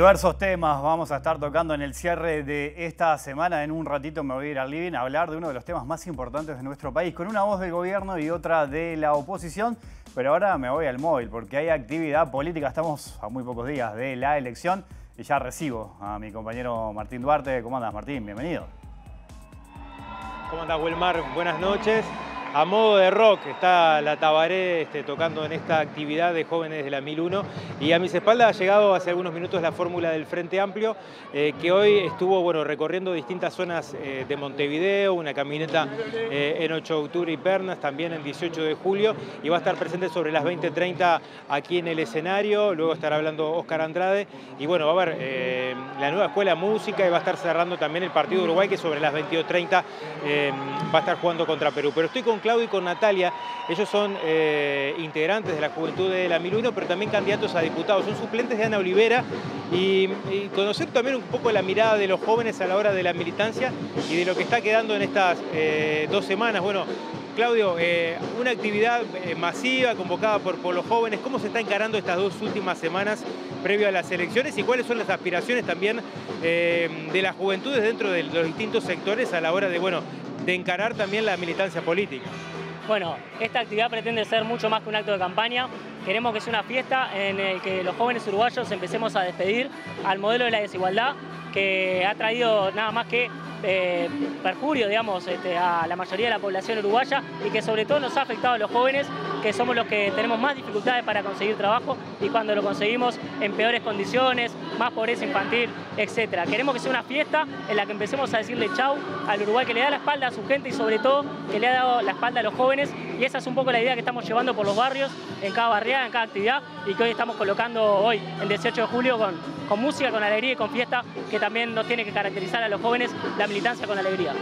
Diversos temas vamos a estar tocando en el cierre de esta semana. En un ratito me voy a ir al living a hablar de uno de los temas más importantes de nuestro país, con una voz del gobierno y otra de la oposición. Pero ahora me voy al móvil porque hay actividad política. Estamos a muy pocos días de la elección y ya recibo a mi compañero Martín Duarte. ¿Cómo andas, Martín? Bienvenido. ¿Cómo andas, Wilmar? Buenas noches a modo de rock está la Tabaré este, tocando en esta actividad de jóvenes de la 1001 y a mis espaldas ha llegado hace algunos minutos la fórmula del Frente Amplio eh, que hoy estuvo bueno, recorriendo distintas zonas eh, de Montevideo, una camioneta eh, en 8 de octubre y Pernas, también en 18 de julio y va a estar presente sobre las 20.30 aquí en el escenario, luego estará hablando Oscar Andrade y bueno, va a haber la nueva escuela música y va a estar cerrando también el partido de Uruguay que sobre las 22.30 va a estar jugando contra Perú. Pero estoy con Claudio y con Natalia. Ellos son eh, integrantes de la juventud de la Miluino, pero también candidatos a diputados. Son suplentes de Ana Olivera y, conocer también un poco la mirada de los jóvenes a la hora de la militancia y de lo que está quedando en estas eh, dos semanas. Bueno, Claudio, eh, una actividad masiva convocada por, los jóvenes, ¿cómo se está encarando estas dos últimas semanas previo a las elecciones y cuáles son las aspiraciones también de las juventudes dentro de los distintos sectores a la hora de bueno, de encarar también la militancia política. Bueno, esta actividad pretende ser mucho más que un acto de campaña. Queremos que sea una fiesta en la que los jóvenes uruguayos empecemos a despedir al modelo de la desigualdad que ha traído nada más que eh, perjurio, digamos, este, a la mayoría de la población uruguaya y que sobre todo nos ha afectado a los jóvenes, que somos los que tenemos más dificultades para conseguir trabajo y cuando lo conseguimos en peores condiciones, más pobreza infantil, etc. Queremos que sea una fiesta en la que empecemos a decirle chau al Uruguay, que le da la espalda a su gente y sobre todo que le ha dado la espalda a los jóvenes. Y esa es un poco la idea que estamos llevando por los barrios, en cada barriada, en cada actividad y que hoy estamos colocando hoy, el 18 de julio, con, con música, con alegría y con fiesta, que también nos tiene que caracterizar a los jóvenes la militancia con alegría.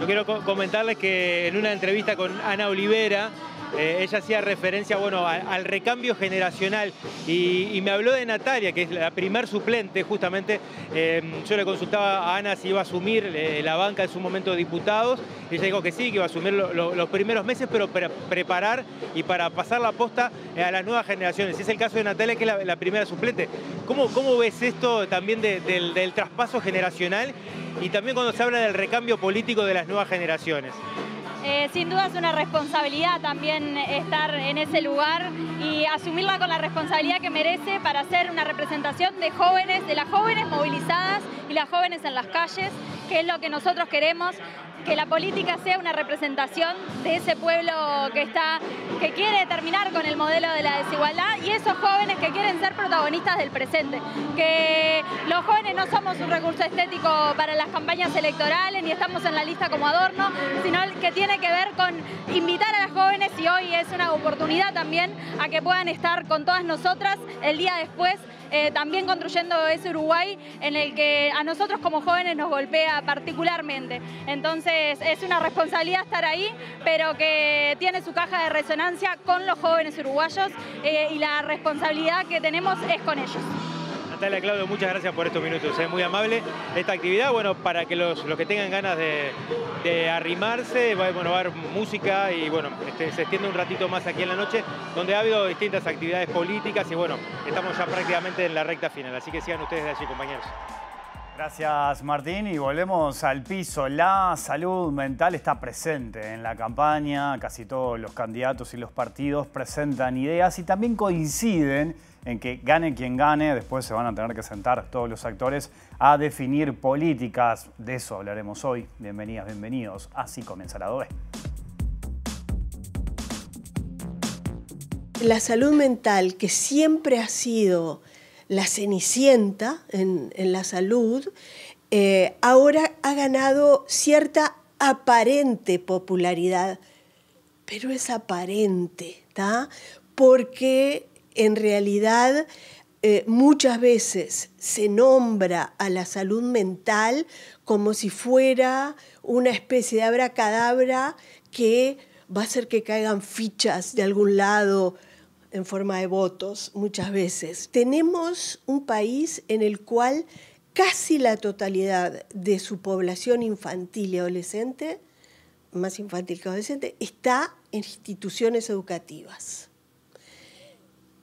Yo quiero comentarles que en una entrevista con Ana Olivera, eh, ella hacía referencia al recambio generacional y, me habló de Natalia, que es la primer suplente justamente. Eh, yo le consultaba a Ana si iba a asumir eh, la banca en su momento de diputados. Ella dijo que sí, que iba a asumir los primeros meses, pero para preparar y para pasar la posta a las nuevas generaciones. Es el caso de Natalia, que es la, primera suplente. ¿Cómo, ves esto también del traspaso generacional y también cuando se habla del recambio político de las nuevas generaciones? Eh, sin duda es una responsabilidad también estar en ese lugar y asumirla con la responsabilidad que merece para ser una representación de jóvenes, de las jóvenes movilizadas y las jóvenes en las calles, que es lo que nosotros queremos que la política sea una representación de ese pueblo que está, que quiere terminar con el modelo de la desigualdad y esos jóvenes que quieren ser protagonistas del presente. Que los jóvenes no somos un recurso estético para las campañas electorales ni estamos en la lista como adorno, sino que tiene que ver con invitar a las jóvenes y hoy es una oportunidad también a que puedan estar con todas nosotras el día después eh, también construyendo ese Uruguay en el que a nosotros como jóvenes nos golpea particularmente. Entonces, es una responsabilidad estar ahí, pero que tiene su caja de resonancia con los jóvenes uruguayos eh, y la responsabilidad que tenemos es con ellos. Natalia Claudio, muchas gracias por estos minutos, es eh, muy amable. Esta actividad, bueno, para que los, que tengan ganas de, arrimarse, va, bueno, va a haber música y bueno, este, se extiende un ratito más aquí en la noche, donde ha habido distintas actividades políticas y bueno, estamos ya prácticamente en la recta final, así que sigan ustedes de allí, compañeros. Gracias Martín y volvemos al piso. La salud mental está presente en la campaña, casi todos los candidatos y los partidos presentan ideas y también coinciden en que gane quien gane, después se van a tener que sentar todos los actores a definir políticas. De eso hablaremos hoy. Bienvenidas, bienvenidos. Así comienza la DOE. La salud mental que siempre ha sido la Cenicienta en, la salud, eh, ahora ha ganado cierta aparente popularidad, pero es aparente, Porque en realidad eh, muchas veces se nombra a la salud mental como si fuera una especie de abracadabra que va a hacer que caigan fichas de algún lado en forma de votos muchas veces. Tenemos un país en el cual casi la totalidad de su población infantil y adolescente, más infantil que adolescente, está en instituciones educativas.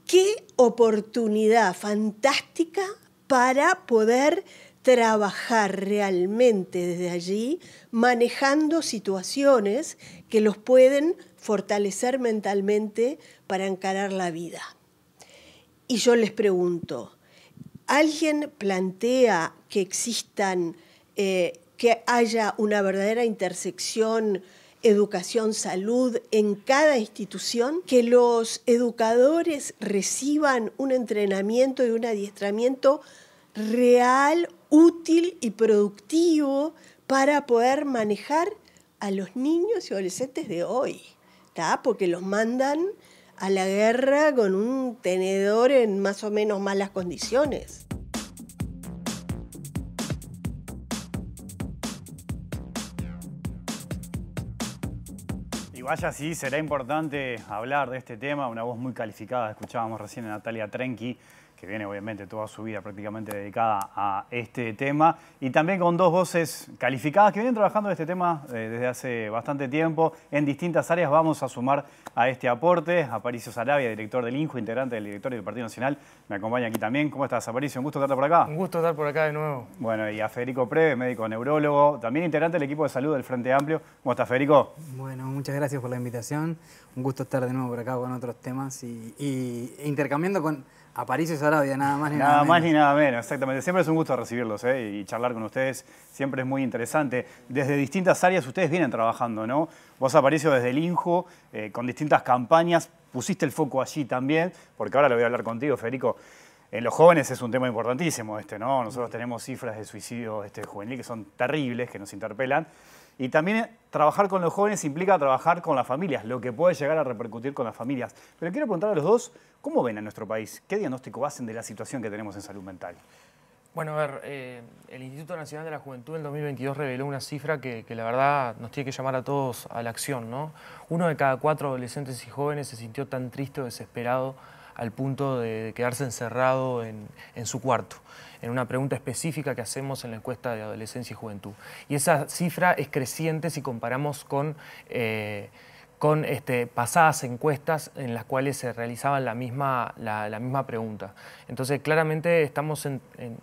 Qué oportunidad fantástica para poder trabajar realmente desde allí, manejando situaciones que los pueden fortalecer mentalmente para encarar la vida. Y yo les pregunto, ¿alguien plantea que existan, eh, que haya una verdadera intersección educación, salud en cada institución, que los educadores reciban un entrenamiento y un adiestramiento real, útil y productivo para poder manejar a los niños y adolescentes de hoy, porque los mandan a la guerra con un tenedor en más o menos malas condiciones. Y vaya, sí, será importante hablar de este tema, una voz muy calificada, escuchábamos recién a Natalia Trenki, que viene obviamente toda su vida prácticamente dedicada a este tema, y también con dos voces calificadas que vienen trabajando en este tema eh, desde hace bastante tiempo en distintas áreas. Vamos a sumar a este aporte. Aparicio Sarabia, director del INJU, integrante del directorio del Partido Nacional, me acompaña aquí también. ¿Cómo estás, Aparicio? Un gusto estar por acá. Un gusto estar por acá de nuevo. Bueno, y a Federico Preve, médico neurólogo, también integrante del equipo de salud del Frente Amplio. ¿Cómo estás, Federico? Bueno, muchas gracias por la invitación. Un gusto estar de nuevo por acá con otros temas y, y intercambiando con Aparicio París y Sarabia, nada más ni nada, menos. nada más ni nada menos, exactamente. Siempre es un gusto recibirlos ¿eh? y charlar con ustedes, siempre es muy interesante. Desde distintas áreas ustedes vienen trabajando, ¿no? Vos, apareció desde el INJO, eh, con distintas campañas, pusiste el foco allí también, porque ahora lo voy a hablar contigo, Federico. En los jóvenes es un tema importantísimo este, ¿no? Nosotros tenemos cifras de suicidio este, juvenil que son terribles, que nos interpelan. Y también trabajar con los jóvenes implica trabajar con las familias, lo que puede llegar a repercutir con las familias. Pero quiero preguntar a los dos, ¿cómo ven a nuestro país? ¿Qué diagnóstico hacen de la situación que tenemos en salud mental? Bueno, a ver, eh, el Instituto Nacional de la Juventud en 2022 reveló una cifra que, que, la verdad nos tiene que llamar a todos a la acción, ¿no? Uno de cada cuatro adolescentes y jóvenes se sintió tan triste o desesperado al punto de quedarse encerrado en, su cuarto, en una pregunta específica que hacemos en la encuesta de adolescencia y juventud. Y esa cifra es creciente si comparamos con... Eh, con este, pasadas encuestas en las cuales se realizaba la misma, la, misma pregunta. Entonces, claramente estamos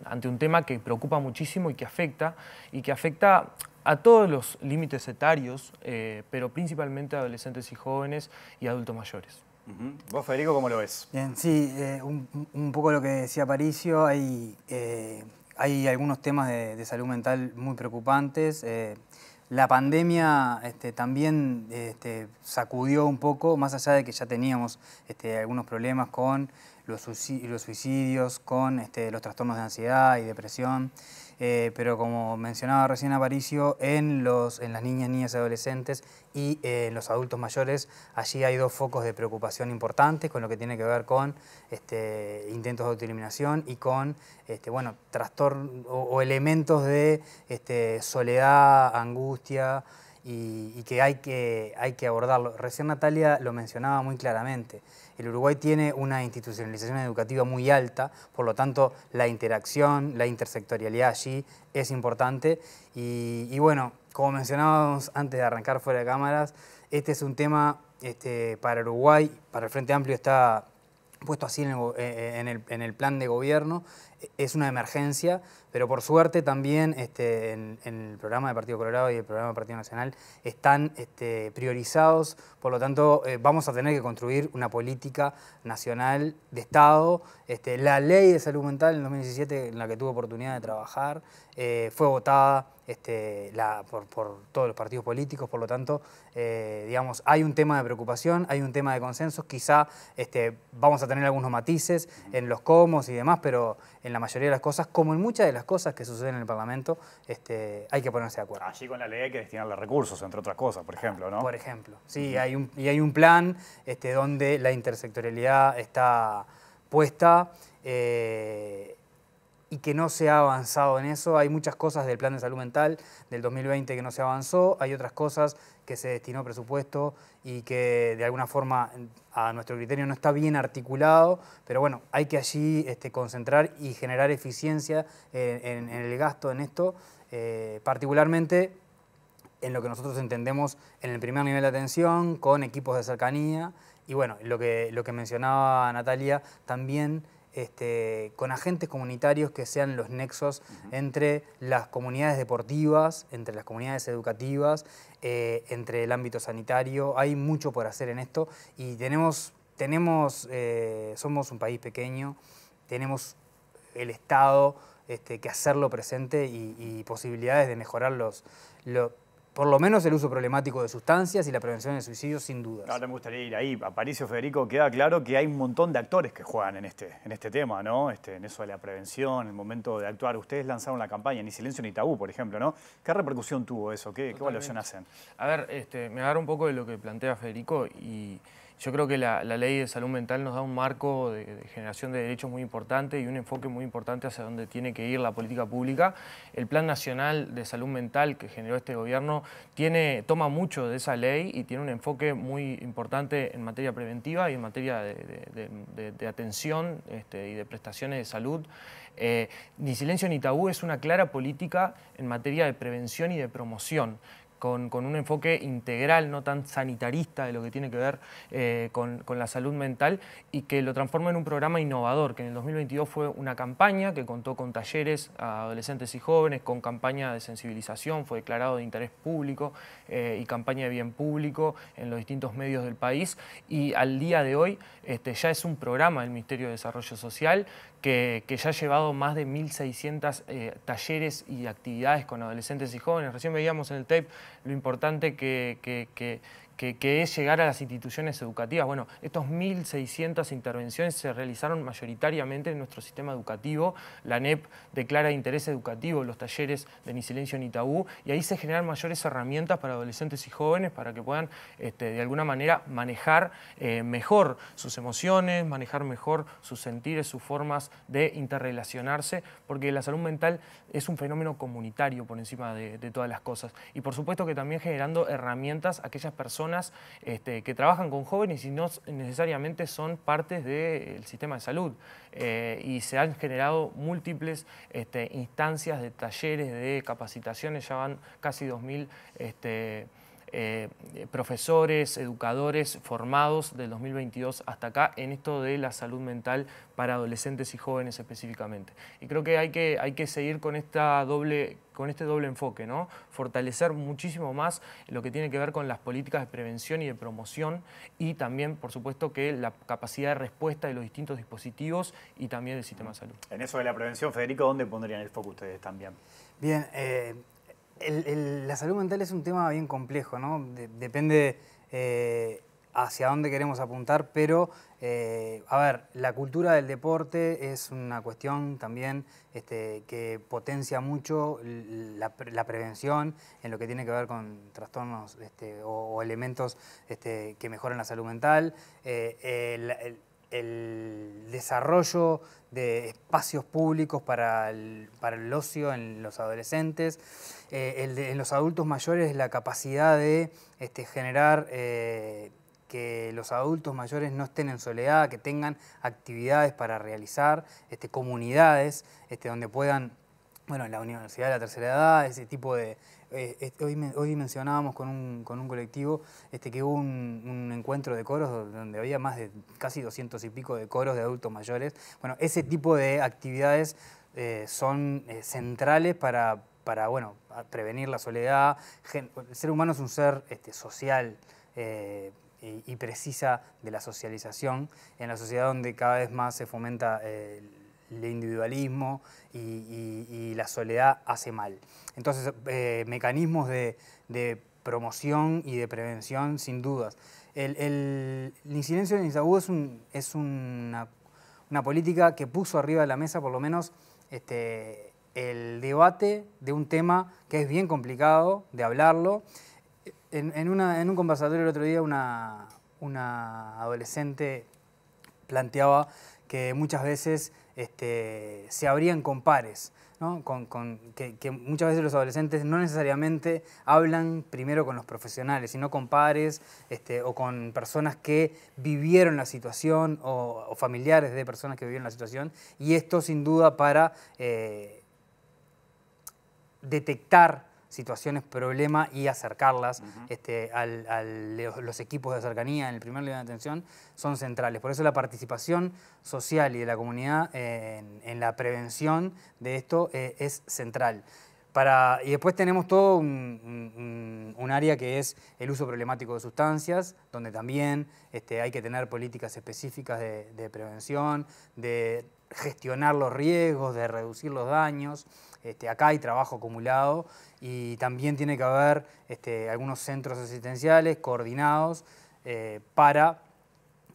ante un tema que preocupa muchísimo y que afecta, y que afecta a todos los límites etarios, eh, pero principalmente a adolescentes y jóvenes y adultos mayores. ¿Vos, Federico, cómo lo ves? Bien, sí, eh, un, poco lo que decía Paricio, eh, hay, algunos temas de, salud mental muy preocupantes. Eh, la pandemia este, también este, sacudió un poco, más allá de que ya teníamos este, algunos problemas con los, suicidios, con los trastornos de ansiedad y depresión. Eh, pero como mencionaba recién Aparicio, en, los, en las niñas, niñas y adolescentes y eh, en los adultos mayores, allí hay dos focos de preocupación importantes con lo que tiene que ver con este, intentos de autoeliminación y con este, bueno, trastorno o, elementos de este, soledad, angustia, y, que, hay que hay que abordarlo. Recién Natalia lo mencionaba muy claramente. El Uruguay tiene una institucionalización educativa muy alta, por lo tanto la interacción, la intersectorialidad allí es importante. Y, bueno, como mencionábamos antes de arrancar fuera de cámaras, este es un tema este, para Uruguay, para el Frente Amplio está puesto así en eh, eh, en, el, en el, plan de gobierno, es una emergencia, pero por suerte también este, en, el programa de Partido Colorado y el programa de Partido Nacional están este, priorizados, por lo tanto eh, vamos a tener que construir una política nacional de Estado. Este, la ley de salud mental en 2017 en la que tuve oportunidad de trabajar eh, fue votada este, por, todos los partidos políticos, por lo tanto, eh, digamos, hay un tema de preocupación, hay un tema de consenso, quizá este, vamos a tener algunos matices en los cómo y demás, pero en la mayoría de las cosas, como en muchas de las cosas que suceden en el Parlamento, este, hay que ponerse de acuerdo. Allí con la ley hay que destinarle recursos, entre otras cosas, por ejemplo, ¿no? Por ejemplo, sí, hay un, y hay un plan donde la intersectorialidad está puesta. Eh, y que no se ha avanzado en eso. Hay muchas cosas del plan de salud mental del 2020 que no se avanzó, hay otras cosas que se destinó presupuesto y que de alguna forma a nuestro criterio no está bien articulado, pero bueno, hay que allí este, concentrar y generar eficiencia en, el gasto en esto, eh, particularmente en lo que nosotros entendemos en el primer nivel de atención, con equipos de cercanía, y bueno, lo que, lo que mencionaba Natalia, también este, con agentes comunitarios que sean los nexos entre las comunidades deportivas, entre las comunidades educativas, eh, entre el ámbito sanitario. Hay mucho por hacer en esto y tenemos, tenemos eh, somos un país pequeño, tenemos el Estado este, que hacerlo presente y, posibilidades de mejorar los por lo menos el uso problemático de sustancias y la prevención de suicidios sin duda. Ahora me gustaría ir ahí. Aparicio Federico, queda claro que hay un montón de actores que juegan en este, en este tema, ¿no? Este, en eso de la prevención, en el momento de actuar. Ustedes lanzaron la campaña Ni Silencio ni Tabú, por ejemplo, ¿no? ¿Qué repercusión tuvo eso? ¿Qué, evaluación hacen? A ver, este, me agarro un poco de lo que plantea Federico y yo creo que la, ley de salud mental nos da un marco de, generación de derechos muy importante y un enfoque muy importante hacia donde tiene que ir la política pública. El Plan Nacional de Salud Mental que generó este gobierno toma mucho de esa ley y tiene un enfoque muy importante en materia preventiva y en materia de, atención este, y de prestaciones de salud. Eh, ni silencio ni tabú es una clara política en materia de prevención y de promoción con, un enfoque integral, no tan sanitarista de lo que tiene que ver eh, con, la salud mental y que lo transforma en un programa innovador, que en el 2022 fue una campaña que contó con talleres a adolescentes y jóvenes, con campaña de sensibilización, fue declarado de interés público eh, y campaña de bien público en los distintos medios del país y al día de hoy este, ya es un programa del Ministerio de Desarrollo Social que, ya ha llevado más de 1.600 eh, talleres y actividades con adolescentes y jóvenes. Recién veíamos en el tape lo importante que, que, que, es llegar a las instituciones educativas. Bueno, estos 1.600 intervenciones se realizaron mayoritariamente en nuestro sistema educativo. La NEP declara interés educativo los talleres de Ni Silencio Ni Tabú y ahí se generan mayores herramientas para adolescentes y jóvenes para que puedan este, de alguna manera manejar eh, mejor sus emociones, manejar mejor sus sentires, sus formas de interrelacionarse, porque la salud mental es un fenómeno comunitario por encima de, de todas las cosas. Y por supuesto que también generando herramientas a aquellas personas este, que trabajan con jóvenes y no necesariamente son partes del sistema de salud. Eh, y se han generado múltiples este, instancias de talleres, de capacitaciones, ya van casi 2.000 este, eh, profesores, educadores formados del 2022 hasta acá en esto de la salud mental para adolescentes y jóvenes específicamente. Y creo que hay que, hay que seguir con esta doble con este doble enfoque, ¿no? Fortalecer muchísimo más lo que tiene que ver con las políticas de prevención y de promoción y también, por supuesto, que la capacidad de respuesta de los distintos dispositivos y también del sistema de salud. En eso de la prevención, Federico, ¿dónde pondrían el foco ustedes también? Bien, eh, la salud mental es un tema bien complejo, ¿no? depende... Eh, hacia dónde queremos apuntar, pero eh, a ver, la cultura del deporte es una cuestión también este, que potencia mucho la, prevención en lo que tiene que ver con trastornos este, o, elementos este, que mejoran la salud mental, eh, el, desarrollo de espacios públicos para el, ocio en los adolescentes, eh, en los adultos mayores la capacidad de generar que los adultos mayores no estén en soledad, que tengan actividades para realizar, este, comunidades este, donde puedan, bueno, en la universidad de la tercera edad, ese tipo de... Eh, este, hoy, mencionábamos con un, colectivo que hubo un, encuentro de coros donde había más de casi 200 y pico de coros de adultos mayores. Bueno, ese tipo de actividades eh, son eh, centrales para, prevenir la soledad. el ser humano es un ser este, social y precisa de la socialización, en la sociedad donde cada vez más se fomenta eh, el individualismo y, la soledad hace mal. Entonces, eh, mecanismos de, promoción y de prevención, sin dudas. El, el, el incidencia de es, es una, una, política que puso arriba de la mesa, por lo menos, este, el debate de un tema que es bien complicado de hablarlo en, un conversatorio el otro día una, adolescente planteaba que muchas veces este, se abrían con pares, que, muchas veces los adolescentes no necesariamente hablan primero con los profesionales, sino con pares este, o con personas que vivieron la situación o, familiares de personas que vivieron la situación, y esto sin duda para eh, detectar situaciones problema y acercarlas este, a los equipos de cercanía en el primer nivel de atención son centrales. Por eso la participación social y de la comunidad eh, en, la prevención de esto eh, es central. y después tenemos todo un, área que es el uso problemático de sustancias, donde también este, hay que tener políticas específicas de prevención, de gestionar los riesgos, de reducir los daños. Este, acá hay trabajo acumulado y también tiene que haber este, algunos centros asistenciales coordinados eh, para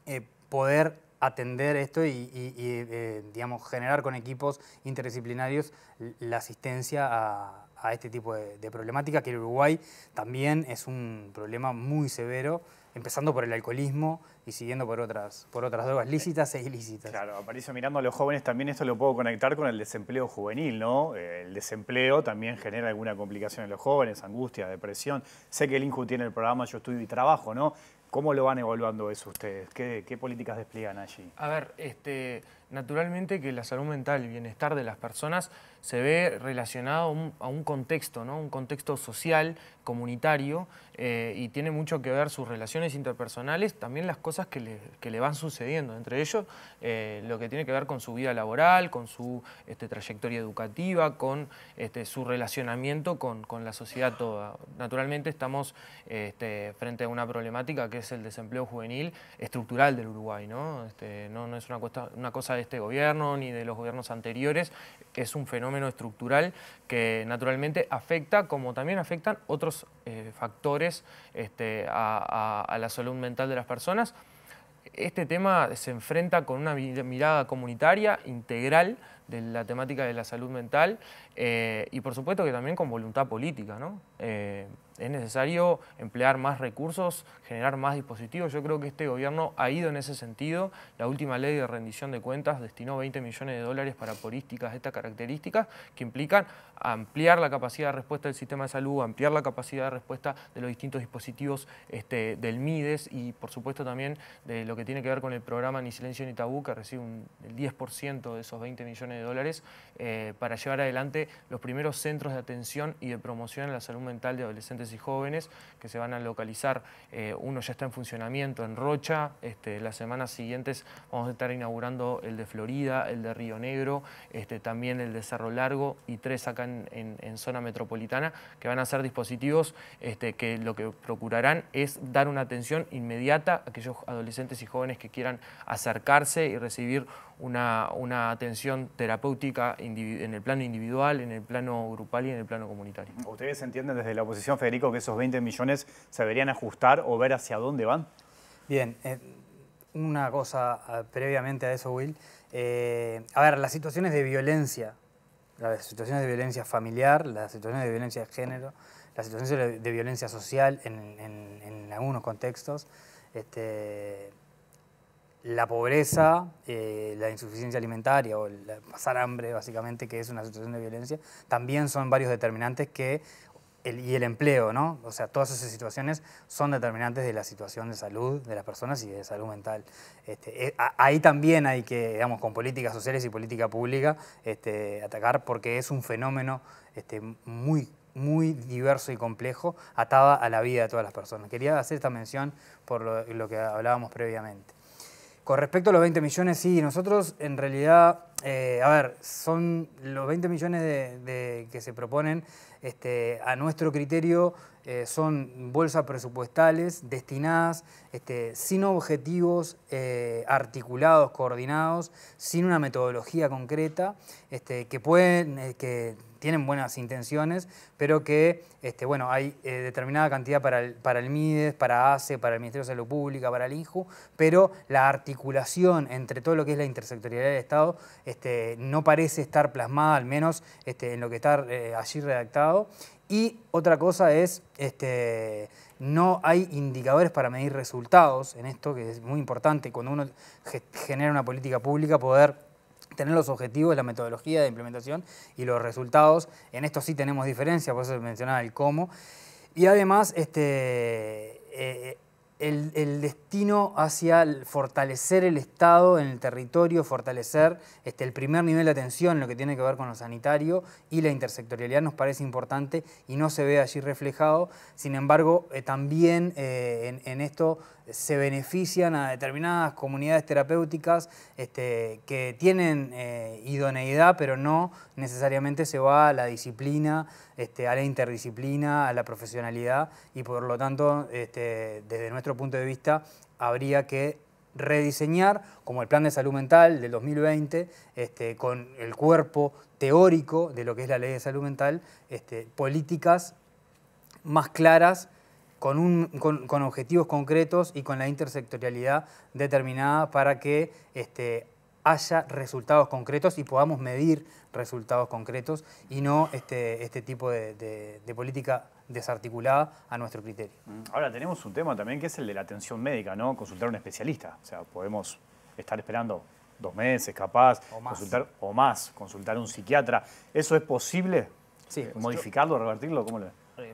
eh, poder atender esto y, eh, generar con equipos interdisciplinarios la asistencia a, este tipo de, problemática, que en Uruguay también es un problema muy severo empezando por el alcoholismo y siguiendo por otras, por otras drogas lícitas e ilícitas. Claro, Aparicio, mirando a los jóvenes también esto lo puedo conectar con el desempleo juvenil, ¿no? El desempleo también genera alguna complicación en los jóvenes, angustia, depresión. Sé que el INJU tiene el programa Yo Estudio y Trabajo, ¿no? ¿Cómo lo van evaluando eso ustedes? ¿Qué, qué políticas despliegan allí? A ver, este... Naturalmente que la salud mental y bienestar de las personas se ve relacionado a un, contexto, ¿no? un contexto social, comunitario, eh, y tiene mucho que ver sus relaciones interpersonales, también las cosas que le, van sucediendo, entre ellos eh, lo que tiene que ver con su vida laboral, con su este, trayectoria educativa, con este, su relacionamiento con, la sociedad toda. Naturalmente estamos este, frente a una problemática que es el desempleo juvenil estructural del Uruguay, ¿no? Este, no, no es una, cuesta, una cosa de este gobierno ni de los gobiernos anteriores, es un fenómeno estructural que naturalmente afecta, como también afectan otros eh, factores este, a, la salud mental de las personas este tema se enfrenta con una mirada comunitaria, integral de la temática de la salud mental eh, y por supuesto que también con voluntad política, ¿no? Eh, es necesario emplear más recursos, generar más dispositivos. Yo creo que este gobierno ha ido en ese sentido. La última ley de rendición de cuentas destinó 20 millones de dólares para políticas de estas características que implican ampliar la capacidad de respuesta del sistema de salud, ampliar la capacidad de respuesta de los distintos dispositivos este, del MIDES y por supuesto también de lo que tiene que ver con el programa Ni Silencio ni Tabú que recibe un, el 10% de esos 20 millones de dólares eh, para llevar adelante los primeros centros de atención y de promoción en la salud mental de adolescentes y jóvenes que se van a localizar. Eh, uno ya está en funcionamiento en Rocha, este, las semanas siguientes vamos a estar inaugurando el de Florida, el de Río Negro, este, también el de Cerro Largo y tres acá en, zona metropolitana, que van a ser dispositivos este, que lo que procurarán es dar una atención inmediata a aquellos adolescentes y jóvenes que quieran acercarse y recibir una, una, atención terapéutica en el plano individual, en el plano grupal y en el plano comunitario. Ustedes entienden desde la oposición federal que esos 20 millones se deberían ajustar o ver hacia dónde van? Bien, eh, una cosa eh, previamente a eso, Will. Eh, a ver, las situaciones de violencia, las situaciones de violencia familiar, las situaciones de violencia de género, las situaciones de violencia social en, algunos contextos, este, la pobreza, la insuficiencia alimentaria o el pasar hambre, básicamente, que es una situación de violencia, también son varios determinantes que y el empleo, ¿no? O sea, todas esas situaciones son determinantes de la situación de salud de las personas y de salud mental. Este, eh, ahí también hay que, digamos, con políticas sociales y política pública, este, atacar porque es un fenómeno este, muy muy diverso y complejo, ataba a la vida de todas las personas. Quería hacer esta mención por lo que hablábamos previamente. Con respecto a los 20 millones, sí, nosotros en realidad, eh, a ver, son los 20 millones de, que se proponen, este, a nuestro criterio eh, son bolsas presupuestales destinadas este, sin objetivos eh, articulados, coordinados, sin una metodología concreta, este, que pueden, eh, que tienen buenas intenciones, pero que este, bueno, hay determinada cantidad para para el MIDES, para ACE, para el Ministerio de Salud Pública, para el INJU, pero la articulación entre todo lo que es la intersectorialidad del Estado no parece estar plasmada, al menos en lo que está allí redactado. Y otra cosa es, este, no hay indicadores para medir resultados en esto, que es muy importante cuando uno genera una política pública, poder tener los objetivos, la metodología de implementación y los resultados. En esto sí tenemos diferencia, por eso mencionaba el cómo. Y además, este, eh, eh, el, destino hacia fortalecer el Estado en el territorio, fortalecer este, el primer nivel de atención, lo que tiene que ver con lo sanitario y la intersectorialidad nos parece importante y no se ve allí reflejado. Sin embargo, eh, también eh, en, esto se benefician a determinadas comunidades terapéuticas este, que tienen eh, idoneidad, pero no necesariamente se va a la disciplina, este, a la interdisciplina, a la profesionalidad, y por lo tanto, este, desde nuestro punto de vista, habría que rediseñar, como el plan de salud mental del 2020, con el cuerpo teórico de lo que es la ley de salud mental, políticas más claras con, objetivos concretos y con la intersectorialidad determinada para que este, haya resultados concretos y podamos medir resultados concretos y no este, este tipo de, política desarticulada a nuestro criterio. Mm, ahora tenemos un tema también que es el de la atención médica, ¿no? Consultar a un especialista. O sea, podemos estar esperando dos meses, capaz, o más. consultar o más, consultar a un psiquiatra. ¿Eso es posible? ¿Modificarlo, revertirlo? ¿Cómo lo eh,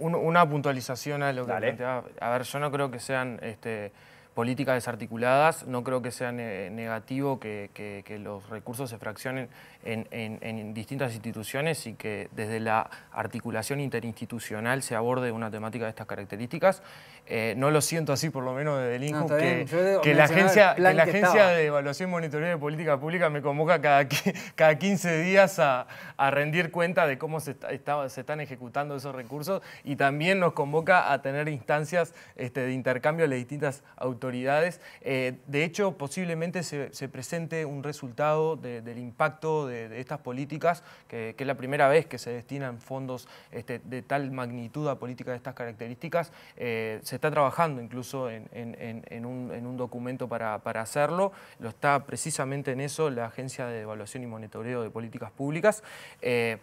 una puntualización a lo que A ver, yo no creo que sean este, políticas desarticuladas, no creo que sea negativo que, que, que, los recursos se fraccionen en, distintas instituciones y que desde la articulación interinstitucional se aborde una temática de estas características. Eh, no lo siento así, por lo menos desde el INCU, que, la agencia, la agencia de Evaluación y Monitoreo de Política Pública me convoca cada, cada 15 días a, rendir cuenta de cómo se, están ejecutando esos recursos y también nos convoca a tener instancias este, de intercambio de las distintas autoridades. Eh, de hecho, posiblemente se, presente un resultado del impacto de, estas políticas, que, es la primera vez que se destinan fondos este, de tal magnitud a políticas de estas características. Eh, se está trabajando incluso en, un, documento para, hacerlo. Lo está precisamente en eso la Agencia de Evaluación y Monitoreo de Políticas Públicas. Eh,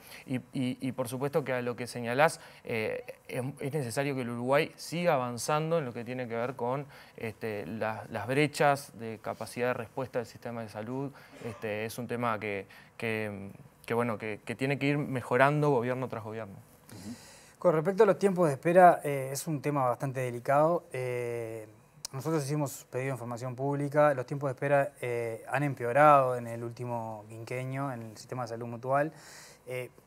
y, por supuesto que a lo que señalás, eh, es, necesario que el Uruguay siga avanzando en lo que tiene que ver con este, las brechas de capacidad de respuesta del sistema de salud. Este, es un tema que, que, bueno, que, tiene que ir mejorando gobierno tras gobierno. Con respecto a los tiempos de espera, eh, es un tema bastante delicado. Eh, nosotros hicimos pedido de información pública, los tiempos de espera eh, han empeorado en el último quinquenio en el sistema de salud mutual.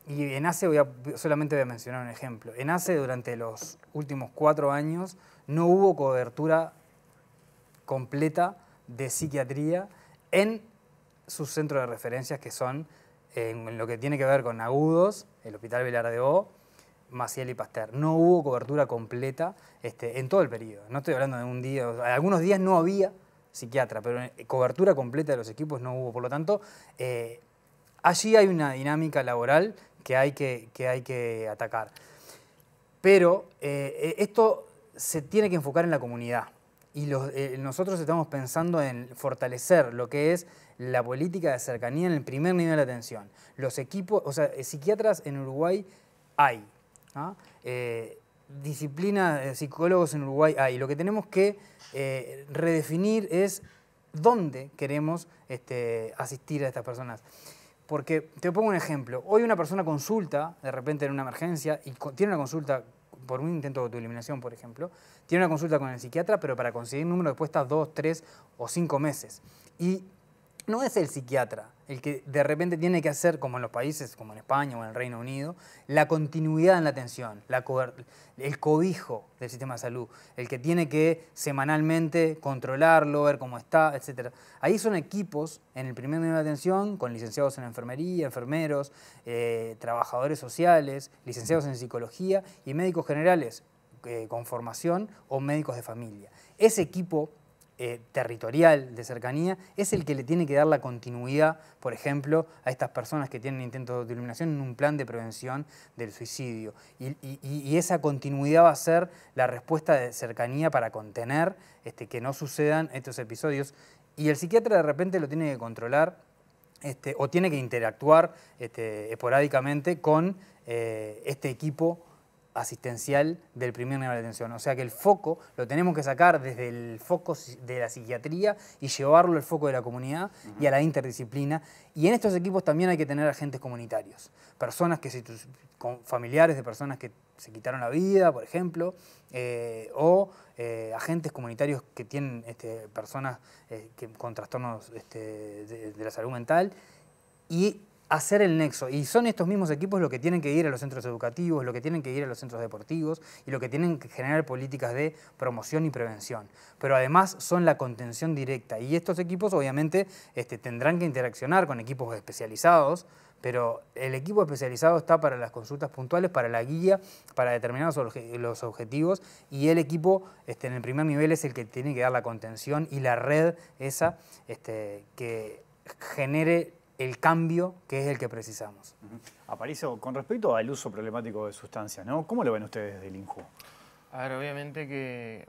y en ACE voy a, solamente voy a mencionar un ejemplo. En ACE durante los últimos cuatro años no hubo cobertura completa de psiquiatría en sus centros de referencias que son en lo que tiene que ver con agudos, el Hospital Velar de O, Maciel y Pasteur. No hubo cobertura completa este, en todo el periodo. No estoy hablando de un día, algunos días no había psiquiatra, pero eh, cobertura completa de los equipos no hubo. Por lo tanto, eh, allí hay una dinámica laboral que hay que, hay que atacar. Pero eh, esto se tiene que enfocar en la comunidad. Y nosotros estamos pensando en fortalecer lo que es la política de cercanía en el primer nivel de atención. Los equipos, o sea, eh, psiquiatras en Uruguay hay. ¿ah? Eh, disciplina, de psicólogos en Uruguay hay. Lo que tenemos que eh, redefinir es dónde queremos este, asistir a estas personas. Porque te pongo un ejemplo. Hoy una persona consulta de repente en una emergencia y tiene una consulta por un intento de autoeliminación, por ejemplo, tiene una consulta con el psiquiatra, pero para conseguir un número de puestas dos, tres o cinco meses. Y no es el psiquiatra el que de repente tiene que hacer, como en los países, como en España o en el Reino Unido, la continuidad en la atención, el cobijo del sistema de salud, el que tiene que semanalmente controlarlo, ver cómo está, etc. Ahí son equipos en el primer nivel de atención, con licenciados en enfermería, enfermeros, eh, trabajadores sociales, licenciados en psicología y médicos generales eh, con formación o médicos de familia. Ese equipo eh, territorial, de cercanía, es el que le tiene que dar la continuidad, por ejemplo, a estas personas que tienen intentos de iluminación en un plan de prevención del suicidio. Y, esa continuidad va a ser la respuesta de cercanía para contener este, que no sucedan estos episodios. Y el psiquiatra de repente lo tiene que controlar este, o tiene que interactuar este, esporádicamente con eh, este equipo asistencial del primer nivel de atención. O sea que el foco lo tenemos que sacar desde el foco de la psiquiatría y llevarlo al foco de la comunidad y a la interdisciplina. Y en estos equipos también hay que tener agentes comunitarios, personas que familiares de personas que se quitaron la vida, por ejemplo, eh, o eh, agentes comunitarios que tienen este, personas eh, que, con trastornos este, de, la salud mental. Y hacer el nexo. Y son estos mismos equipos los que tienen que ir a los centros educativos, los que tienen que ir a los centros deportivos y los que tienen que generar políticas de promoción y prevención. Pero además son la contención directa. Y estos equipos obviamente este, tendrán que interaccionar con equipos especializados, pero el equipo especializado está para las consultas puntuales, para la guía, para determinados los objetivos y el equipo este, en el primer nivel es el que tiene que dar la contención y la red esa este, que genere el cambio que es el que precisamos. Aparicio, con respecto al uso problemático de sustancias, ¿no? ¿cómo lo ven ustedes desde el INJU? A ver, obviamente que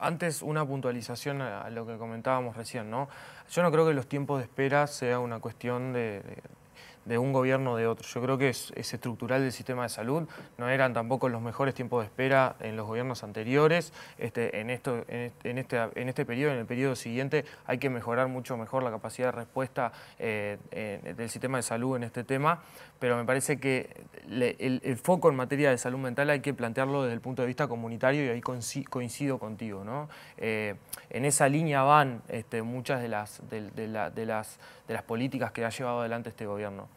antes una puntualización a lo que comentábamos recién, ¿no? Yo no creo que los tiempos de espera sea una cuestión de de un gobierno de otro. Yo creo que es, estructural del sistema de salud. No eran tampoco los mejores tiempos de espera en los gobiernos anteriores. Este, en, esto, en, este, en este, periodo, en el periodo siguiente, hay que mejorar mucho mejor la capacidad de respuesta eh, eh, del sistema de salud en este tema. Pero me parece que el, foco en materia de salud mental hay que plantearlo desde el punto de vista comunitario y ahí coincido, contigo. ¿no? Eh, en esa línea van este, muchas de las, de, las, de las políticas que ha llevado adelante este gobierno.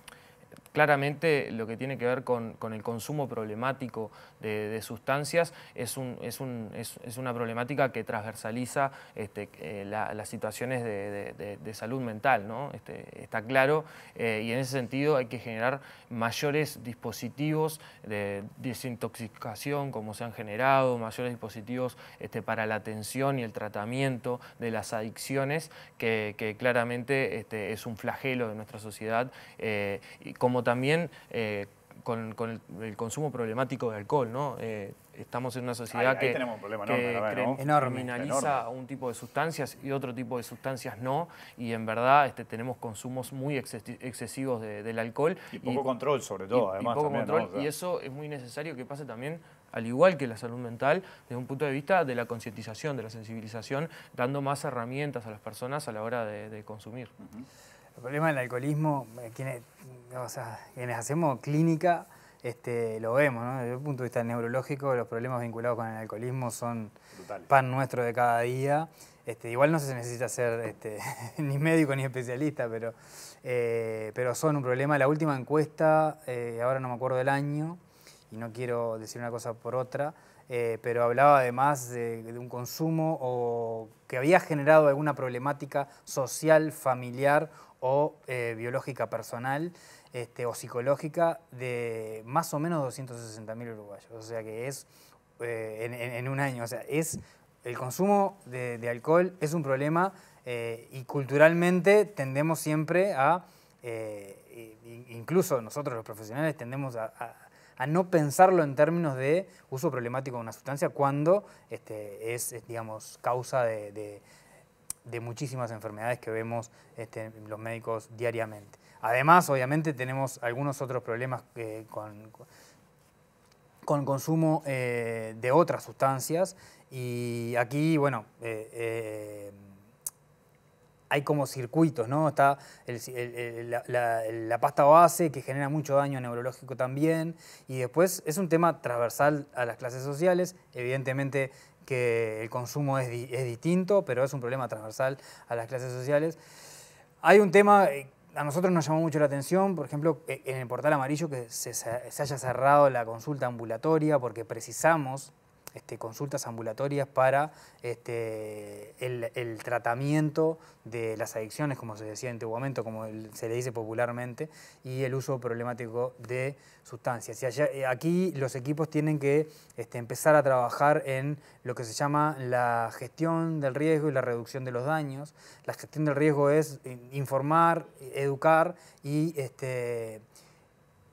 Claramente lo que tiene que ver con, el consumo problemático de, sustancias es, una problemática que transversaliza este, eh, las situaciones de, salud mental, ¿no? Este, está claro, eh, y en ese sentido hay que generar mayores dispositivos de desintoxicación como se han generado, mayores dispositivos este, para la atención y el tratamiento de las adicciones, que, claramente es un flagelo de nuestra sociedad eh, y como también eh, con, el, consumo problemático de alcohol, ¿no? Eh, estamos en una sociedad que, criminaliza un tipo de sustancias y otro tipo de sustancias no, y en verdad este, tenemos consumos muy excesivos del alcohol. Y poco control sobre todo, y, además. Y eso es muy necesario que pase también, al igual que la salud mental, desde un punto de vista de la concientización, de la sensibilización, dando más herramientas a las personas a la hora de, consumir. El problema del alcoholismo, eh, quienes, hacemos clínica, este, lo vemos, Desde el punto de vista neurológico, los problemas vinculados con el alcoholismo son pan nuestro de cada día. Este, igual no se necesita ser este, ni médico ni especialista, pero, eh, pero son un problema. La última encuesta, eh, ahora no me acuerdo del año, y no quiero decir una cosa por otra, eh, pero hablaba además de, un consumo o que había generado alguna problemática social, familiar o eh, biológica personal este, o psicológica de más o menos 260.000 uruguayos. O sea que es eh, en, un año, o sea, es el consumo de, alcohol es un problema y culturalmente tendemos siempre a, incluso nosotros los profesionales tendemos a a no pensarlo en términos de uso problemático de una sustancia cuando este, es, digamos, causa de, muchísimas enfermedades que vemos este, los médicos diariamente. Además, obviamente, tenemos algunos otros problemas con, con consumo eh, de otras sustancias y aquí, bueno, eh, eh, hay como circuitos, ¿no? Está la, pasta base que genera mucho daño neurológico también. Y después es un tema transversal a las clases sociales. Evidentemente que el consumo es, distinto, pero es un problema transversal a las clases sociales. Hay un tema eh, a nosotros nos llamó mucho la atención, por ejemplo, eh, en el portal amarillo que se, se, haya cerrado la consulta ambulatoria porque precisamos este, consultas ambulatorias para este, el, tratamiento de las adicciones, como se decía en momento, como se le dice popularmente, y el uso problemático de sustancias. Eh, aquí los equipos tienen que este, empezar a trabajar en lo que se llama la gestión del riesgo y la reducción de los daños. La gestión del riesgo es eh, informar, educar y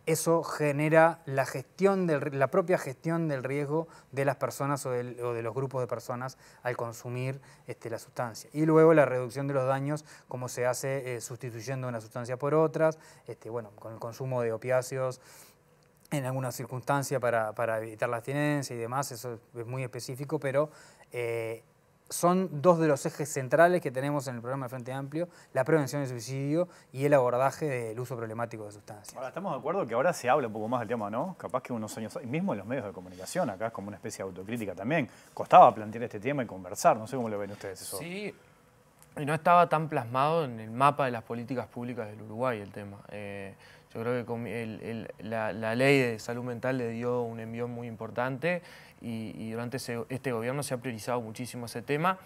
eso genera la, gestión la propia gestión del riesgo de las personas o, de los grupos de personas al consumir este, la sustancia. Y luego la reducción de los daños, como se hace eh, sustituyendo una sustancia por otras, este, bueno, con el consumo de opiáceos en alguna circunstancia para, evitar la abstinencia y demás, eso es muy específico, pero... Eh, son dos de los ejes centrales que tenemos en el programa de Frente Amplio, la prevención del suicidio y el abordaje del uso problemático de sustancias. Ahora, estamos de acuerdo que ahora se habla un poco más del tema, ¿no? Capaz que unos años, mismo en los medios de comunicación, acá es como una especie de autocrítica también, costaba plantear este tema y conversar, no sé cómo lo ven ustedes eso. Sí, y no estaba tan plasmado en el mapa de las políticas públicas del Uruguay el tema. Eh, yo creo que la, ley de salud mental le dio un envío muy importante y, durante este gobierno se ha priorizado muchísimo ese tema.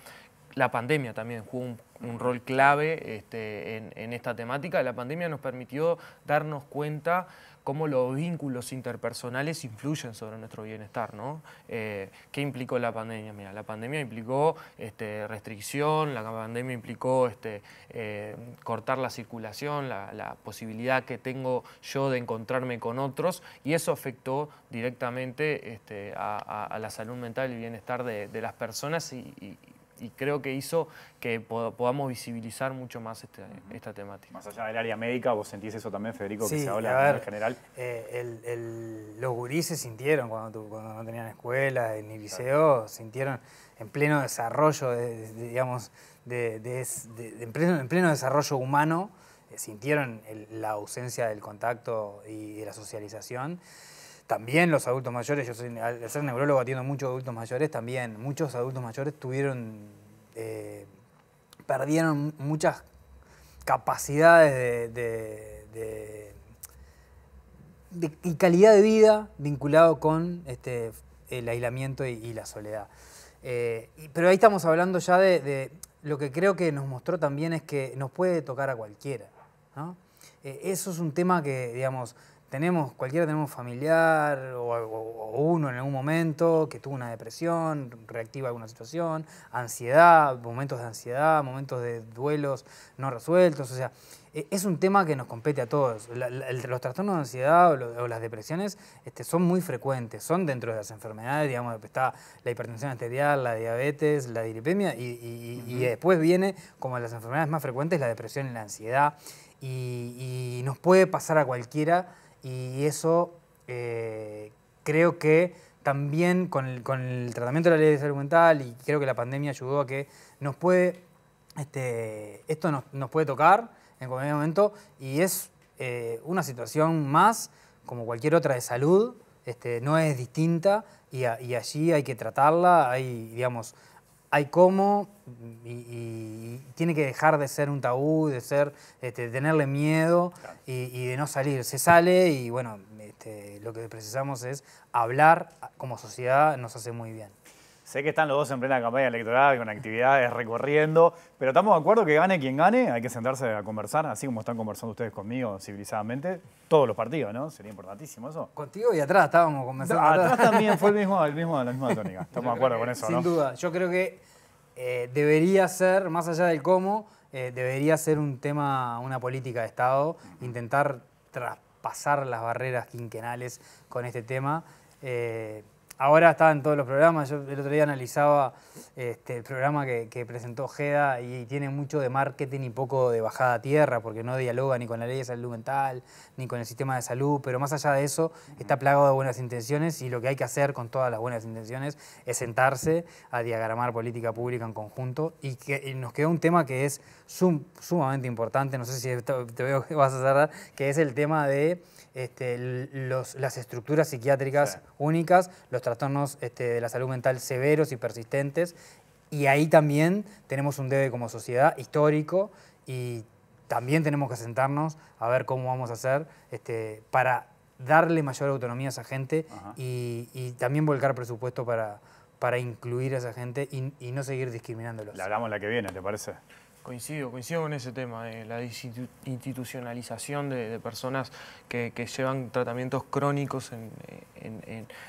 La pandemia también jugó un, rol clave este, en esta temática. La pandemia nos permitió darnos cuenta cómo los vínculos interpersonales influyen sobre nuestro bienestar, ¿no? Eh, ¿Qué implicó la pandemia? Mira, la pandemia implicó este, restricción, la pandemia implicó este, eh, cortar la circulación, la, posibilidad que tengo yo de encontrarme con otros, y eso afectó directamente este, a, la salud mental y bienestar de, las personas y y creo que hizo que podamos visibilizar mucho más este, esta temática. Más allá del área médica, ¿vos sentís eso también, Federico, que se habla en general? Eh, el, los gurises sintieron cuando, no tenían escuela ni liceo, sintieron en pleno desarrollo, digamos, desarrollo humano, eh, sintieron la ausencia del contacto y de la socialización también los adultos mayores, yo soy, al ser neurólogo atiendo muchos adultos mayores, también muchos adultos mayores tuvieron, eh, perdieron muchas capacidades de, de, y calidad de vida vinculado con este, el aislamiento y, la soledad. Eh, pero ahí estamos hablando ya de, lo que creo que nos mostró también es que nos puede tocar a cualquiera. Eh, eso es un tema que, digamos, tenemos, cualquiera tenemos familiar o, uno en algún momento que tuvo una depresión, reactiva alguna situación, ansiedad, momentos de ansiedad, momentos de duelos no resueltos, o sea, e, es un tema que nos compete a todos. los trastornos de ansiedad o, las depresiones este, son muy frecuentes, son dentro de las enfermedades, digamos, está la hipertensión arterial, la diabetes, la diripemia y, después viene como las enfermedades más frecuentes la depresión y la ansiedad y nos puede pasar a cualquiera y eso eh, creo que también con el, tratamiento de la ley de salud mental y creo que la pandemia ayudó a que nos puede, este, esto nos, nos puede tocar en cualquier momento y es eh, una situación más como cualquier otra de salud, este, no es distinta y, y allí hay que tratarla, hay, digamos, hay cómo y, tiene que dejar de ser un tabú, de ser, este, tenerle miedo y, de no salir. Se sale y bueno, este, lo que precisamos es hablar como sociedad nos hace muy bien. Sé que están los dos en plena campaña electoral, con actividades recorriendo, pero estamos de acuerdo que gane quien gane, hay que sentarse a conversar, así como están conversando ustedes conmigo civilizadamente, todos los partidos, ¿no? Sería importantísimo eso. Contigo y atrás estábamos conversando. Atrás, también fue la misma tónica, estamos de acuerdo con eso, ¿no? Sin duda, yo creo que eh, debería ser, más allá del cómo, eh, debería ser un tema, una política de Estado, intentar traspasar las barreras quinquenales con este tema. Eh, ahora está en todos los programas. Yo el otro día analizaba este, el programa que, presentó GEDA y, tiene mucho de marketing y poco de bajada a tierra, porque no dialoga ni con la ley de salud mental, ni con el sistema de salud, pero más allá de eso, está plagado de buenas intenciones y lo que hay que hacer con todas las buenas intenciones es sentarse a diagramar política pública en conjunto y que nos queda un tema que es sumamente importante, no sé si te veo que vas a cerrar, que es el tema de este, las estructuras psiquiátricas únicas, los trastornos este, de la salud mental severos y persistentes. Y ahí también tenemos un debe como sociedad histórico y también tenemos que sentarnos a ver cómo vamos a hacer este, para darle mayor autonomía a esa gente y, también volcar presupuesto para, para incluir a esa gente y, no seguir discriminándolos. La hablamos la que viene, ¿te parece? Coincido, coincido con ese tema, la institucionalización de, personas que, llevan tratamientos crónicos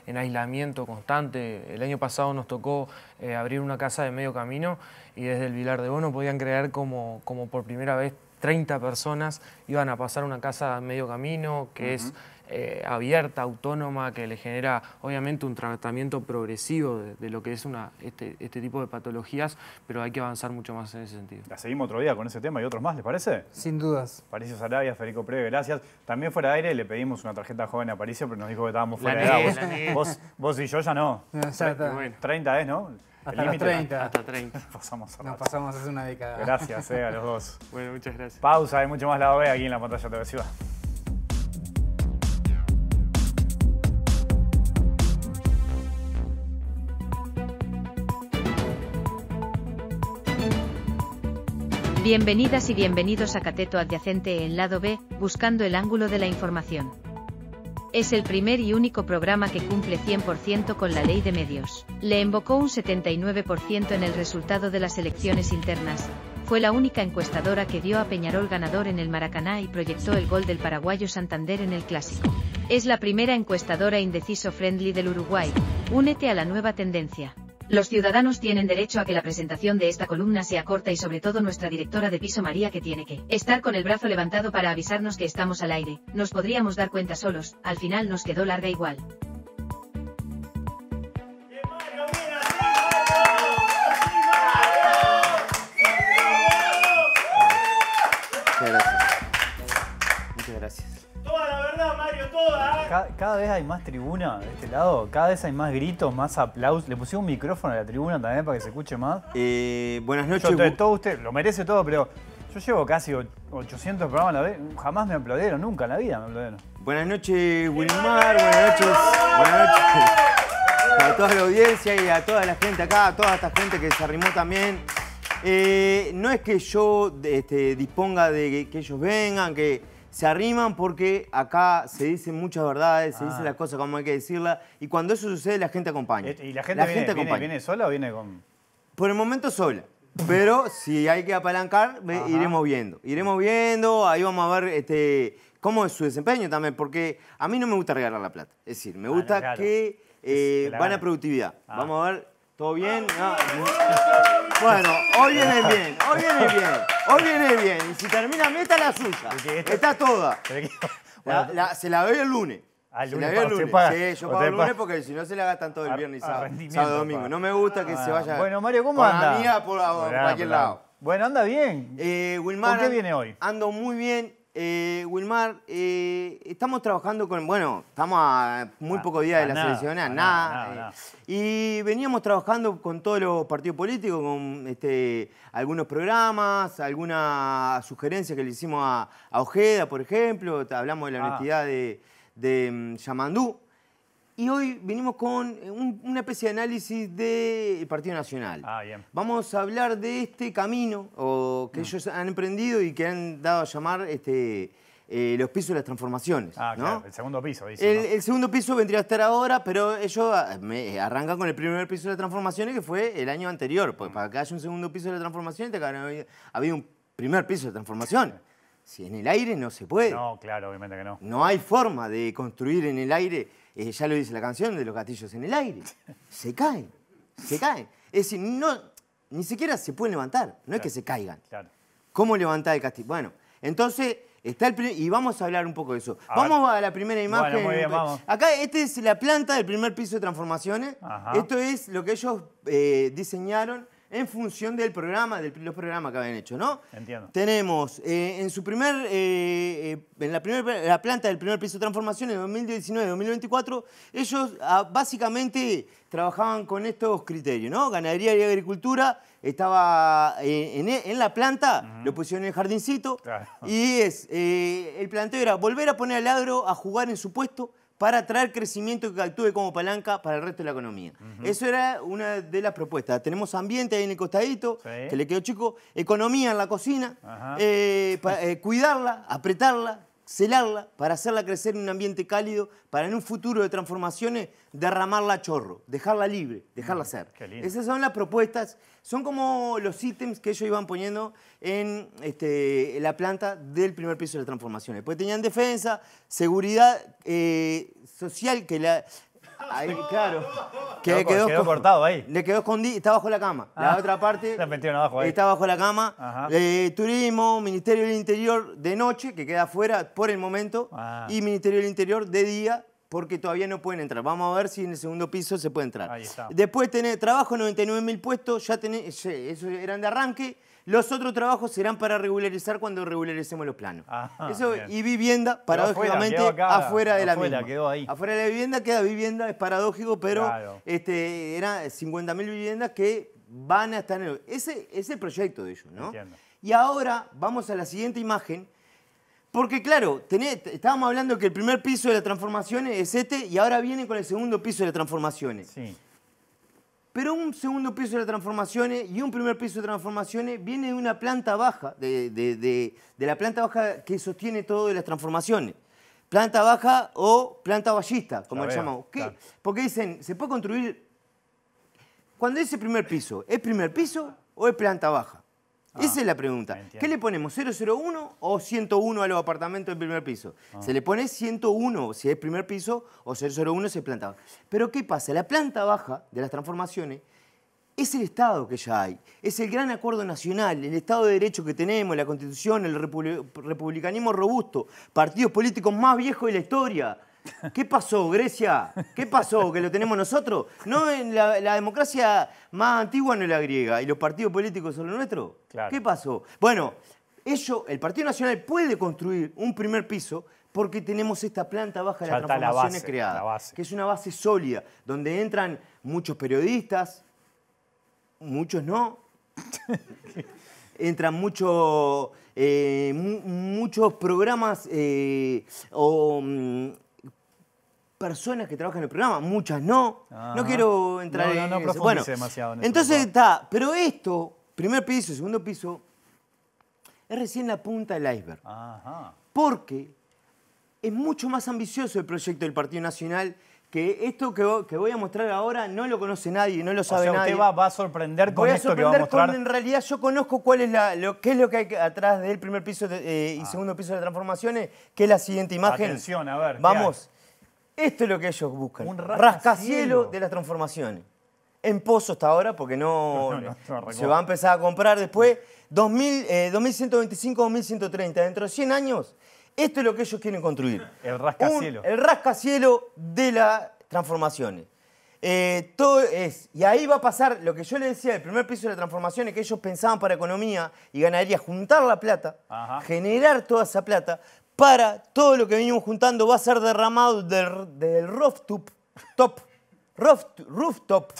en, aislamiento constante. El año pasado nos tocó eh, abrir una casa de medio camino y desde el Vilar de Bono podían crear como, como por primera vez 30 personas iban a pasar una casa de medio camino, que es eh, abierta, autónoma, que le genera obviamente un tratamiento progresivo de, lo que es este, este, tipo de patologías, pero hay que avanzar mucho más en ese sentido. La seguimos otro día con ese tema y otros más, ¿les parece? Sin dudas. Paricio Sarabia, Federico Preve, gracias. También fuera de aire le pedimos una tarjeta joven a Paricio, pero nos dijo que estábamos fuera de edad. Vos, y yo ya no. Exacto. 30 es, ¿no? Hasta 30. Hasta 30. pasamos Nos pasamos hace una década. Gracias eh, a los dos. bueno, muchas gracias. Pausa, hay mucho más la B aquí en la pantalla televisiva. Bienvenidas y bienvenidos a Cateto Adyacente en lado B, buscando el ángulo de la información. Es el primer y único programa que cumple 100% con la ley de medios. Le invocó un 79% en el resultado de las elecciones internas. Fue la única encuestadora que dio a Peñarol ganador en el Maracaná y proyectó el gol del paraguayo Santander en el Clásico. Es la primera encuestadora indeciso friendly del Uruguay. Únete a la nueva tendencia. Los ciudadanos tienen derecho a que la presentación de esta columna sea corta y sobre todo nuestra directora de piso María que tiene que estar con el brazo levantado para avisarnos que estamos al aire, nos podríamos dar cuenta solos, al final nos quedó larga igual. Eh? Cada, vez hay más tribuna de este lado, cada vez hay más gritos, más aplausos. Le puse un micrófono a la tribuna también para que se escuche más. Eh, buenas noches. lo merece todo, pero yo llevo casi 800 programas a la vez. Jamás me aplaudieron, nunca en la vida me aplaudieron. Buenas noches, Wilmar. Buenas noches. Buenas noches. A toda la audiencia y a toda la gente acá, a toda esta gente que se arrimó también. Eh, no es que yo este, disponga de que ellos vengan, que se arriman porque acá se dicen muchas verdades, se dicen ah. las cosas como hay que decirlas, y cuando eso sucede la gente acompaña. Eh, ¿Y la gente, viene, acompaña. Viene, sola o viene con...? Por el momento sola, pero si hay que apalancar, iremos viendo. Iremos viendo, ahí vamos a ver este, cómo es su desempeño también, porque a mí no me gusta regalar la plata. Es decir, me ah, gusta que, eh, van a productividad. Ah. Vamos a ver, ¿todo bien? No. Bueno, hoy viene bien, hoy viene bien, hoy viene bien. Y si termina meta, la suya. Está toda. se la veo el lunes. Ah, se la veo el lunes. sí, yo pago el lunes porque si no se la gastan todo el ah, viernes y ah, sábado, sábado domingo. No me gusta que se vaya. Bueno, Mario, ¿cómo anda? mía por, por cualquier lado. Bueno, anda bien. Eh, qué viene hoy? Ando muy bien. Eh, Wilmar, eh, estamos trabajando con, bueno, estamos a muy ah, pocos días de la selección, nada. Eh, y veníamos trabajando con todos los partidos políticos, con este, algunos programas, alguna sugerencia que le hicimos a, Ojeda, por ejemplo, hablamos de la ah. honestidad de, de mm, Yamandú. Y hoy vinimos con eh, una especie de análisis del Partido Nacional. Ah, bien. Vamos a hablar de este camino que mm. ellos han emprendido y que han dado a llamar este, eh, los pisos de las transformaciones. Ah, claro, el segundo piso, dice. El, segundo piso vendría a estar ahora, pero ellos ah, arrancan con el primer piso de las transformaciones, que fue el año anterior. Porque mm. para que haya un segundo piso de las transformaciones, te habido un primer piso de transformación. Si en el aire no se puede. No, claro, obviamente que no. No hay forma de construir en el aire eh, ya lo dice la canción, de los gatillos en el aire. Se caen, se caen. Es decir, no, ni siquiera se pueden levantar, no es que se caigan. Claro. ¿Cómo levantar el castillo? Bueno, entonces está el y vamos a hablar un poco de eso. vamos a la primera imagen. Acá esta es la planta del primer piso de transformaciones. Esto es lo que ellos eh, diseñaron en función del programa, de los programas que habían hecho, ¿no? Entiendo. Tenemos eh, en su primer, eh, eh, en la, planta del primer piso de transformación en 2019-2024, ellos ah, básicamente trabajaban con estos criterios, ¿no? Ganadería y agricultura, estaba en, la planta, lo pusieron en el jardincito, y es, el planteo era volver a poner al agro a jugar en su puesto, para traer crecimiento que actúe como palanca para el resto de la economía. Eso era una de las propuestas. Tenemos ambiente ahí en el costadito, que le quedó chico, economía en la cocina, eh, eh, cuidarla, apretarla, celarla, para hacerla crecer en un ambiente cálido, para en un futuro de transformaciones derramarla a chorro, dejarla libre, dejarla ser. Mm, Esas son las propuestas, son como los ítems que ellos iban poniendo en este, la planta del primer piso de la transformación. Después tenían defensa, seguridad eh, social, que la... claro. Que le quedó, cortado ahí. Le quedó escondido, está bajo la cama. La ah, otra parte abajo ahí. está bajo la cama. Eh, turismo, Ministerio del Interior de noche, que queda afuera por el momento, ah. y Ministerio del Interior de día, porque todavía no pueden entrar. Vamos a ver si en el segundo piso se puede entrar. Después tener trabajo, 99 mil puestos, ya tenés, eso eran de arranque. Los otros trabajos serán para regularizar cuando regularicemos los planos. y vivienda, paradójicamente, afuera, de la afuera, Afuera de la vivienda queda vivienda, es paradójico, pero este, eran 50.000 viviendas que van a estar en el... Ese es el proyecto de ellos, ¿no? Y ahora vamos a la siguiente imagen. Porque claro, estábamos hablando que el primer piso de las transformaciones es este y ahora vienen con el segundo piso de las transformaciones. Sí. Pero un segundo piso de transformaciones y un primer piso de transformaciones viene de una planta baja, de, la planta baja que sostiene todo de las transformaciones. Planta baja o planta ballista, como le llamamos. ¿Qué? Porque dicen, ¿se puede construir? Cuando ese primer piso, ¿es primer piso o es planta baja? Ah, Esa es la pregunta. ¿Qué le ponemos, 001 o 101 a los apartamentos del primer piso? Ah. Se le pone 101 si es primer piso o 001 si es planta baja. Pero ¿qué pasa? La planta baja de las transformaciones es el Estado que ya hay, es el gran acuerdo nacional, el Estado de Derecho que tenemos, la Constitución, el republicanismo robusto, partidos políticos más viejos de la historia. ¿Qué pasó, Grecia? ¿Qué pasó? ¿Que lo tenemos nosotros? ¿No la, democracia más antigua no es la griega? ¿Y los partidos políticos son los nuestros? ¿Qué pasó? Bueno, el Partido Nacional puede construir un primer piso porque tenemos esta planta baja de las transformaciones la creada, que es una base sólida, donde entran muchos periodistas, muchos no, entran muchos eh, muchos programas eh, o mm, personas que trabajan en el programa, muchas no. No quiero entrar en en bueno, demasiado este Entonces está, pero esto, primer piso, segundo piso, es recién la punta del iceberg. Porque es mucho más ambicioso el proyecto del Partido Nacional que esto que, voy a mostrar ahora no lo conoce nadie, no lo sabe nadie. Usted va, a sorprender con voy esto sorprender que va a mostrar. Con, en realidad yo conozco cuál es la, lo, qué es lo que hay atrás del primer piso eh, y ah. segundo piso de transformaciones, que es la siguiente imagen. Atención, a ver. Vamos. Esto es lo que ellos buscan. Un rascacielo de las transformaciones. En pozo hasta ahora, porque no, se va a empezar a comprar después. 2000, 2125, 2130, dentro de 100 años, esto es lo que ellos quieren construir. El rascacielo. el rascacielo de las transformaciones. Eh, todo es, y ahí va a pasar lo que yo le decía, el primer piso de la transformaciones que ellos pensaban para economía y ganadería juntar la plata, generar toda esa plata, para todo lo que venimos juntando va a ser derramado del, rooftop, top, rooftop,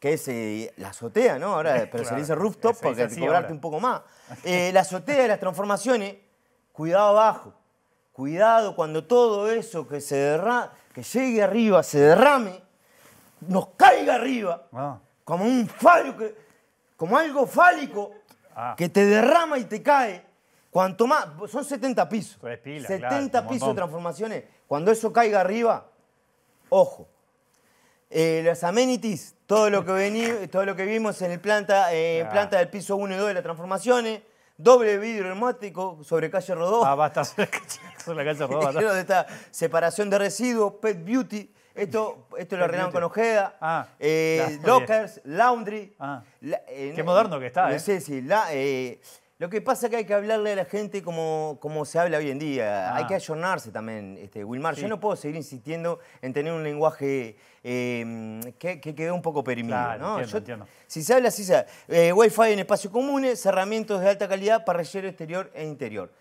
que es eh, la azotea, ¿no? Ahora, pero se dice rooftop para cobrarte un poco más. Eh, la azotea de las transformaciones, cuidado abajo, cuidado cuando todo eso que se que llegue arriba, se derrame, nos caiga arriba, ah. como un falo, como algo fálico ah. que te derrama y te cae. Cuanto más, son 70 pisos. 70 pisos de transformaciones. Cuando eso caiga arriba, ojo. Eh, las amenities, todo lo que, todo lo que vimos en el planta, eh, planta del piso 1 y 2 de las transformaciones, doble vidrio hermético sobre calle Rodó. Ah, basta, sobre la calle, sobre la calle Rodó. separación de residuos, pet beauty. Esto, esto lo arreglaron con Ojeda. Ah, eh, lockers, laundry. Ah. qué moderno que está, ¿eh? Sí, sé La, lo que pasa es que hay que hablarle a la gente como, como se habla hoy en día. Ah. Hay que ayornarse también, este, Wilmar. Yo no puedo seguir insistiendo en tener un lenguaje em, que, quede un poco perimido. Si se habla así, se eh, Wi-Fi en espacios comunes, cerramientos de alta calidad, parrillero exterior e interior.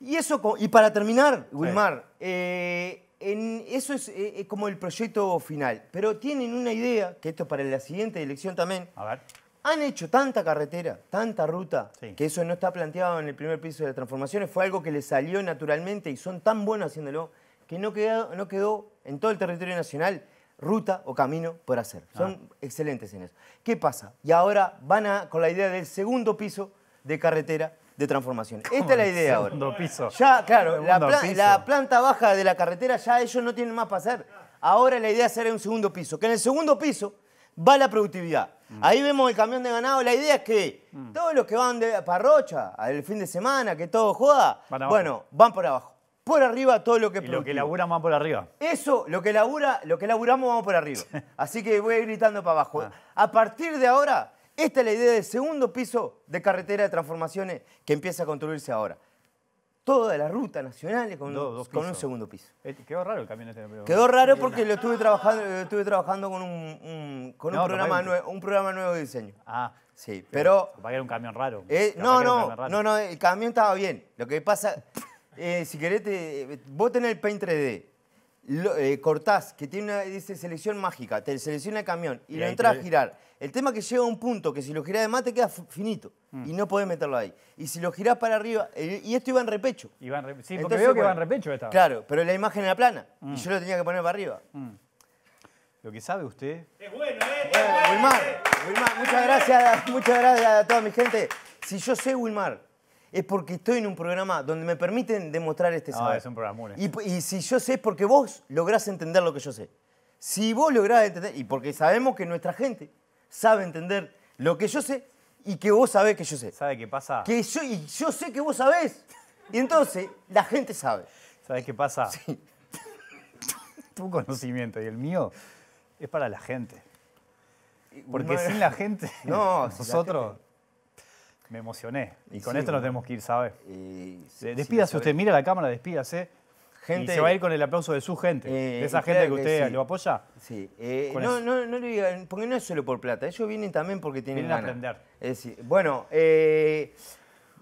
Y eso, y para terminar, Wilmar, eh, eso es eh, como el proyecto final. Pero tienen una idea, que esto es para la siguiente elección también. A ver han hecho tanta carretera, tanta ruta, que eso no está planteado en el primer piso de las transformaciones. Fue algo que les salió naturalmente y son tan buenos haciéndolo que no quedó, no quedó en todo el territorio nacional ruta o camino por hacer. Ah. Son excelentes en eso. ¿Qué pasa? Y ahora van a, con la idea del segundo piso de carretera de transformación. Esta es la idea ahora. Segundo piso. Ya, claro, la, la, planta baja de la carretera ya ellos no tienen más para hacer. Ahora la idea es hacer un segundo piso. Que en el segundo piso va la productividad. Mm. Ahí vemos el camión de ganado. La idea es que mm. todos los que van de parrocha, al fin de semana, que todo joda, bueno, van por abajo. Por arriba todo lo que y lo que laburan van por arriba. Eso, lo que labura, lo que laburamos vamos por arriba. Así que voy a ir gritando para abajo. Ah. A partir de ahora, esta es la idea del segundo piso de carretera de transformaciones que empieza a construirse ahora toda la ruta nacional con, con un segundo piso. Eh, quedó raro el este ese? Quedó raro porque lo estuve trabajando, estuve trabajando con, un, programa nuevo, un programa nuevo de diseño. Ah. Sí, pero... Para que era un camión raro. Eh, no, no, no, no, el camión estaba bien. Lo que pasa, eh, si querés, vos tenés el Paint 3D. Eh, cortás, que tiene una, dice selección mágica, te selecciona el camión y, lo entras a girar. El tema es que llega a un punto que si lo girás de más te queda finito mm. y no podés meterlo ahí. Y si lo girás para arriba, y esto iba en repecho. sí, porque veo que iba en repecho Claro, pero la imagen era plana y mm. yo lo tenía que poner para arriba. Mm. Lo que sabe usted... Es bueno, ¿eh? Wilmar, Wilmar, muchas gracias, muchas gracias a toda mi gente. Si yo sé, Wilmar, es porque estoy en un programa donde me permiten demostrar este saber. Ah, es un programa y, si yo sé es porque vos lográs entender lo que yo sé. Si vos lográs entender, y porque sabemos que nuestra gente sabe entender lo que yo sé y que vos sabés que yo sé. ¿Sabe qué pasa? Que yo, y yo sé que vos sabés. Y entonces la gente sabe. ¿Sabes qué pasa? Sí. Tu conocimiento y el mío es para la gente. Porque sin la gente, no, nosotros... Me emocioné. Y, con esto nos tenemos que ir, ¿sabe? despídase usted, mira la cámara, despídase. Gente, y se va a ir con el aplauso de su gente, eh, de esa gente que usted lo apoya. Sí. Eh, no, no, no, le digan, porque no es solo por plata, ellos vienen también porque tienen Vienen a aprender. bueno, eh,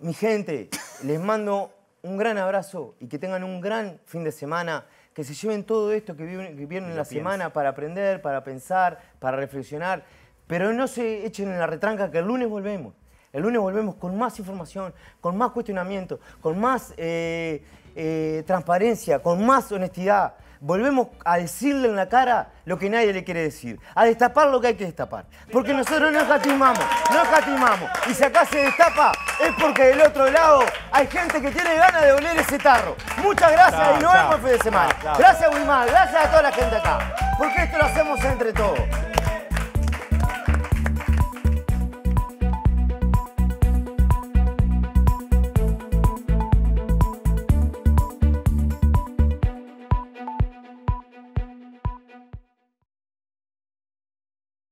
mi gente, les mando un gran abrazo y que tengan un gran fin de semana, que se lleven todo esto que vienen en la semana para aprender, para pensar, para reflexionar, pero no se echen en la retranca que el lunes volvemos. El lunes volvemos con más información, con más cuestionamiento, con más eh, eh, transparencia, con más honestidad. Volvemos a decirle en la cara lo que nadie le quiere decir, a destapar lo que hay que destapar. Porque nosotros no jatimamos, no jatimamos. Y si acá se destapa es porque del otro lado hay gente que tiene ganas de oler ese tarro. Muchas gracias y nos vemos el fin de semana. Gracias Wilmar, gracias a toda la gente acá. Porque esto lo hacemos entre todos.